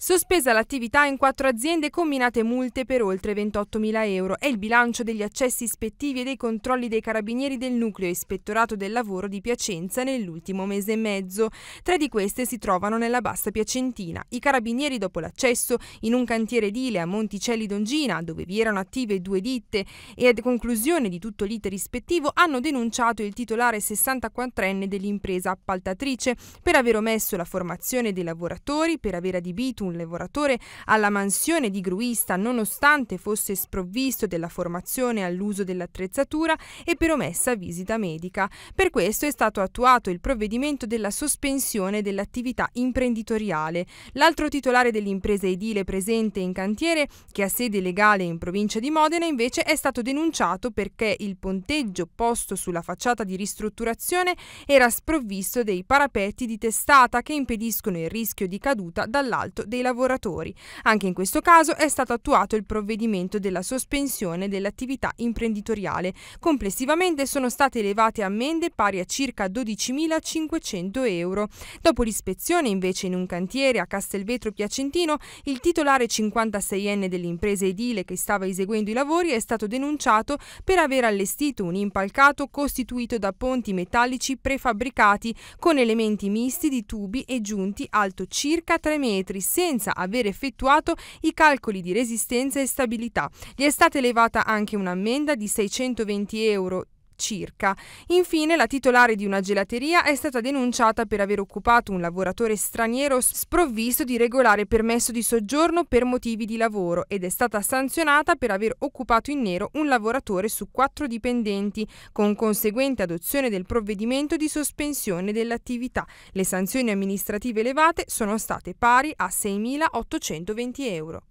Sospesa l'attività in quattro aziende combinate multe per oltre 28.000 euro. È il bilancio degli accessi ispettivi e dei controlli dei carabinieri del nucleo ispettorato del lavoro di Piacenza nell'ultimo mese e mezzo. Tre di queste si trovano nella bassa piacentina. I carabinieri dopo l'accesso in un cantiere edile a Monticelli d'Ongina, dove vi erano attive due ditte, e a conclusione di tutto l'iter ispettivo hanno denunciato il titolare 64enne dell'impresa appaltatrice per aver omesso la formazione dei lavoratori, per aver adibito un lavoratore alla mansione di gruista nonostante fosse sprovvisto della formazione all'uso dell'attrezzatura e per omessa visita medica. Per questo è stato attuato il provvedimento della sospensione dell'attività imprenditoriale. L'altro titolare dell'impresa edile presente in cantiere, che ha sede legale in provincia di Modena, invece è stato denunciato perché il ponteggio posto sulla facciata di ristrutturazione era sprovvisto dei parapetti di testata che impediscono il rischio di caduta dall'alto dei dei lavoratori. Anche in questo caso è stato attuato il provvedimento della sospensione dell'attività imprenditoriale. Complessivamente sono state elevate ammende pari a circa 12.500 euro. Dopo l'ispezione invece in un cantiere a Castelvetro Piacentino, il titolare 56enne dell'impresa edile che stava eseguendo i lavori è stato denunciato per aver allestito un impalcato costituito da ponti metallici prefabbricati con elementi misti di tubi e giunti alto circa 3 metri, senza aver effettuato i calcoli di resistenza e stabilità. Gli è stata elevata anche un'ammenda di 620 euro circa. Infine, la titolare di una gelateria è stata denunciata per aver occupato un lavoratore straniero sprovvisto di regolare permesso di soggiorno per motivi di lavoro ed è stata sanzionata per aver occupato in nero un lavoratore su quattro dipendenti, con conseguente adozione del provvedimento di sospensione dell'attività. Le sanzioni amministrative elevate sono state pari a 6.820 euro.